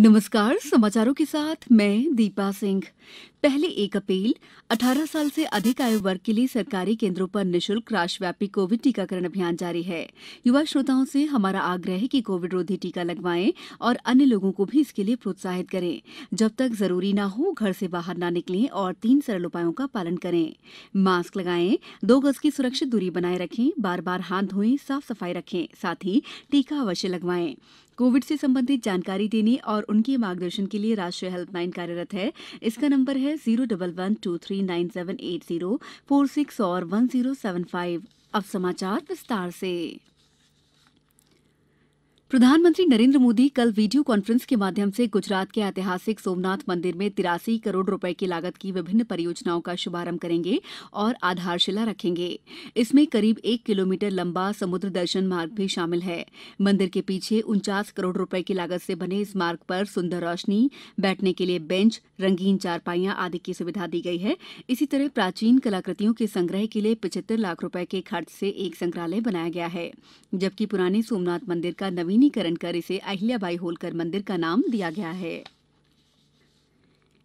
नमस्कार समाचारों के साथ मैं दीपा सिंह पहले एक अपील 18 साल से अधिक आयु वर्ग के लिए सरकारी केंद्रों पर निशुल्क राष्ट्रव्यापी कोविड टीकाकरण अभियान जारी है युवा श्रोताओं से हमारा आग्रह है कि कोविड रोधी टीका लगवाएं और अन्य लोगों को भी इसके लिए प्रोत्साहित करें जब तक जरूरी ना हो घर से बाहर ना निकले और तीन सरल उपायों का पालन करें मास्क लगाए दो गज की सुरक्षित दूरी बनाए रखें बार बार हाथ धोएं साफ सफाई रखें साथ ही टीका अवश्य लगवाएं कोविड से संबंधित जानकारी देने और उनके मार्गदर्शन के लिए राष्ट्रीय हेल्पलाइन कार्यरत है इसका नंबर है zero double one two three nine seven eight zero four six और वन जीरो सेवन फाइव अब समाचार विस्तार से प्रधानमंत्री नरेन्द्र मोदी कल वीडियो कॉन्फ्रेंस के माध्यम से गुजरात के ऐतिहासिक सोमनाथ मंदिर में तिरासी करोड़ रुपए की लागत की विभिन्न परियोजनाओं का शुभारंभ करेंगे और आधारशिला रखेंगे इसमें करीब एक किलोमीटर लंबा समुद्र दर्शन मार्ग भी शामिल है मंदिर के पीछे उनचास करोड़ रुपए की लागत से बने इस मार्ग पर सुंदर रोशनी बैठने के लिए बेंच रंगीन चारपाइयां आदि की सुविधा दी गई है इसी तरह प्राचीन कलाकृतियों के संग्रह के लिए पिछहत्तर लाख रुपए के खर्च से एक संग्रहालय बनाया गया है जबकि पुराने सोमनाथ मंदिर का नवीन नवीनीकरण कर इसे अहिल्याबाई होलकर मंदिर का नाम दिया गया है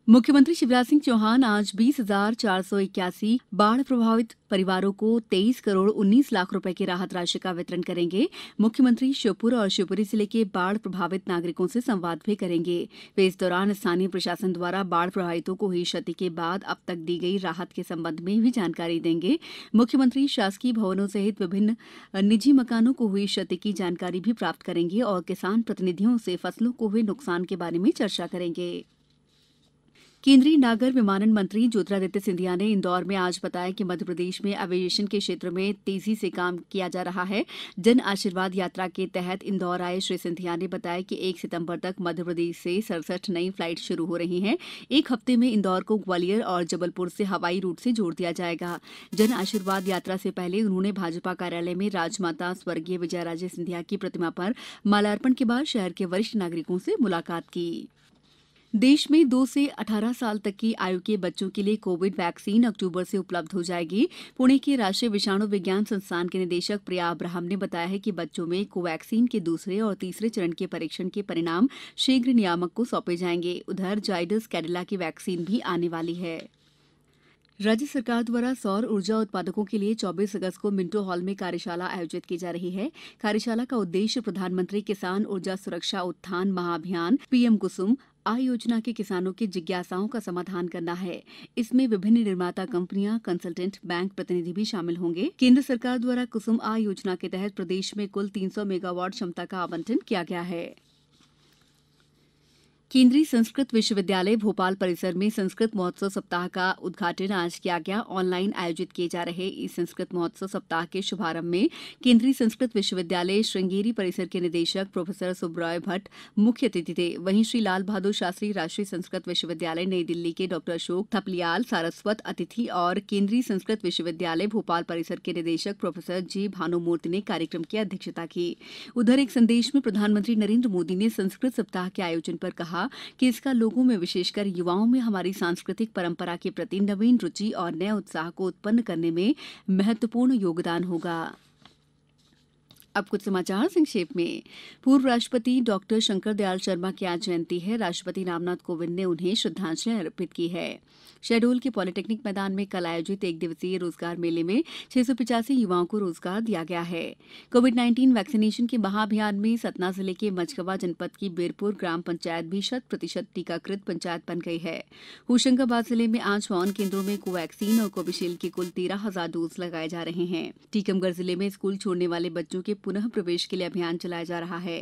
मुख्यमंत्री शिवराज सिंह चौहान आज बीस हजार चार सौ इक्यासी बाढ़ प्रभावित परिवारों को तेईस करोड़ उन्नीस लाख रुपए की राहत राशि का वितरण करेंगे मुख्यमंत्री श्योपुर और शिवपुरी जिले के बाढ़ प्रभावित नागरिकों से संवाद भी करेंगे वे इस दौरान स्थानीय प्रशासन द्वारा बाढ़ प्रभावितों को हुई क्षति के बाद अब तक दी गई राहत के संबंध में भी जानकारी देंगे मुख्यमंत्री शासकीय भवनों सहित विभिन्न निजी मकानों को हुई क्षति की जानकारी भी प्राप्त करेंगे और किसान प्रतिनिधियों से फसलों को हुए नुकसान के बारे में चर्चा करेंगे केन्द्रीय नागर विमानन मंत्री ज्योतिरादित्य सिंधिया ने इंदौर में आज बताया कि मध्यप्रदेश में एविएशन के क्षेत्र में तेजी से काम किया जा रहा है जन आशीर्वाद यात्रा के तहत इंदौर आए श्री सिंधिया ने बताया कि एक सितंबर तक मध्यप्रदेश से सड़सठ नई फ्लाइट शुरू हो रही हैं एक हफ्ते में इंदौर को ग्वालियर और जबलपुर से हवाई रूट से जोड़ दिया जाएगा जन आशीर्वाद यात्रा से पहले उन्होंने भाजपा कार्यालय में राजमाता स्वर्गीय विजयराजे सिंधिया की प्रतिमा पर माल्यार्पण के बाद शहर के वरिष्ठ नागरिकों से मुलाकात की देश में दो से अठारह साल तक की आयु के बच्चों के लिए कोविड वैक्सीन अक्टूबर से उपलब्ध हो जाएगी पुणे के राष्ट्रीय विषाणु विज्ञान संस्थान के निदेशक प्रिया अब्राहम ने बताया है कि बच्चों में कोवैक्सीन के दूसरे और तीसरे चरण के परीक्षण के परिणाम शीघ्र नियामक को सौंपे जाएंगे उधर जाइडस कैडिला की वैक्सीन भी आने वाली है राज्य सरकार द्वारा सौर ऊर्जा उत्पादकों के लिए 24 अगस्त को मिंटो हॉल में कार्यशाला आयोजित की जा रही है कार्यशाला का उद्देश्य प्रधानमंत्री किसान ऊर्जा सुरक्षा उत्थान महाअभियान पीएम कुसुम आय योजना के किसानों की जिज्ञासाओं का समाधान करना है इसमें विभिन्न निर्माता कंपनियां कंसल्टेंट बैंक प्रतिनिधि भी शामिल होंगे केंद्र सरकार द्वारा कुसुम आय योजना के तहत प्रदेश में कुल तीन मेगावाट क्षमता का आवंटन किया गया है केन्द्रीय संस्कृत विश्वविद्यालय भोपाल परिसर में संस्कृत महोत्सव सप्ताह का उद्घाटन आज किया गया ऑनलाइन आयोजित किए जा रहे इस संस्कृत महोत्सव सप्ताह के शुभारंभ में केन्द्रीय संस्कृत विश्वविद्यालय श्रृंगेरी परिसर के निदेशक प्रोफेसर सुब्रॉय भट्ट मुख्य अतिथि थे वहीं श्री लाल बहादुर शास्त्री राष्ट्रीय संस्कृत विश्वविद्यालय नई दिल्ली के डॉ अशोक थपलियाल सारस्वत अतिथि और केन्द्रीय संस्कृत विश्वविद्यालय भोपाल परिसर के निदेशक प्रोफेसर जी भानुमूर्ति ने कार्यक्रम की अध्यक्षता की उधर एक संदेश में प्रधानमंत्री नरेन्द्र मोदी ने संस्कृत सप्ताह के आयोजन पर कहा कहा कि इसका लोगों में विशेषकर युवाओं में हमारी सांस्कृतिक परंपरा के प्रति नवीन रुचि और नए उत्साह को उत्पन्न करने में महत्वपूर्ण योगदान होगा अब कुछ समाचार संक्षेप में पूर्व राष्ट्रपति डॉक्टर शंकर दयाल शर्मा की आज जयंती है राष्ट्रपति रामनाथ कोविंद ने उन्हें श्रद्धांजलि अर्पित की है शहडोल के पॉलिटेक्निक मैदान में कल आयोजित एक दिवसीय रोजगार मेले में छह युवाओं को रोजगार दिया गया है कोविड नाइन्टीन वैक्सीनेशन के महाअभियान में सतना जिले के मझगवा जनपद की बीरपुर ग्राम पंचायत भी शत प्रतिशत टीकाकृत पंचायत बन गई है होशंगाबाद जिले में आज वाहन केंद्रों में कोवैक्सीन और कोविशील्ड के कुल तेरह हजार डोज लगाए जा रहे हैं टीकमगढ़ जिले में स्कूल छोड़ने वाले बच्चों के पुनः प्रवेश के लिए अभियान चलाया जा रहा है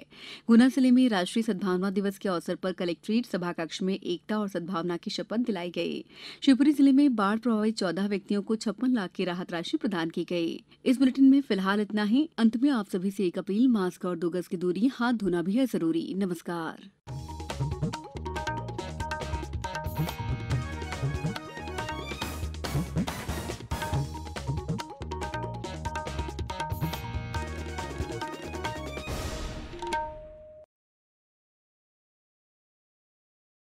गुना जिले में राष्ट्रीय सद्भावना दिवस के अवसर पर कलेक्ट्रेट सभाकक्ष में एकता और सद्भावना की शपथ दिलाई गई शिवपुरी जिले में बाढ़ प्रभावित चौदह व्यक्तियों को छप्पन लाख की राहत राशि प्रदान की गई इस बुलेटिन में फिलहाल इतना ही अंत में आप सभी से एक अपील मास्क और दो गज की दूरी हाथ धोना भी है जरूरी नमस्कार